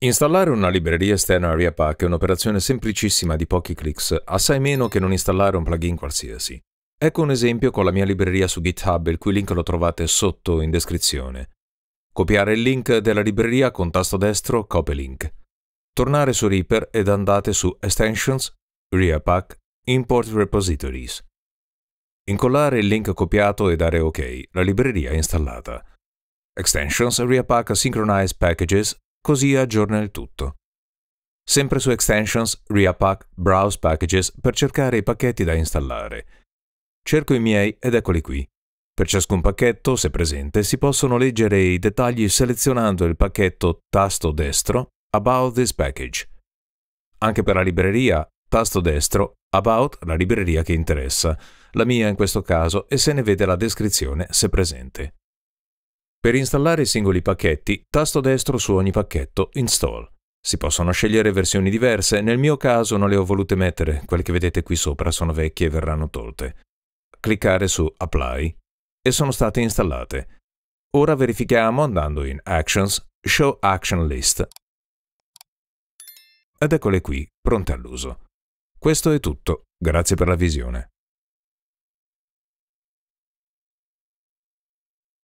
Installare una libreria esterna a ReaPack è un'operazione semplicissima di pochi clics, assai meno che non installare un plugin qualsiasi. Ecco un esempio con la mia libreria su GitHub, il cui link lo trovate sotto in descrizione. Copiare il link della libreria con tasto destro Copy Link. Tornare su Reaper ed andate su Extensions, ReaPack, Import Repositories. Incollare il link copiato e dare OK. La libreria è installata. Extensions, ReaPack Synchronize Packages così aggiorna il tutto. Sempre su Extensions, Reapack, Browse Packages per cercare i pacchetti da installare. Cerco i miei ed eccoli qui. Per ciascun pacchetto, se presente, si possono leggere i dettagli selezionando il pacchetto tasto destro About this package. Anche per la libreria, tasto destro About la libreria che interessa, la mia in questo caso, e se ne vede la descrizione se presente. Per installare i singoli pacchetti, tasto destro su ogni pacchetto Install. Si possono scegliere versioni diverse, nel mio caso non le ho volute mettere, quelle che vedete qui sopra sono vecchie e verranno tolte. Cliccare su Apply e sono state installate. Ora verifichiamo andando in Actions, Show Action List. Ed eccole qui, pronte all'uso. Questo è tutto, grazie per la visione.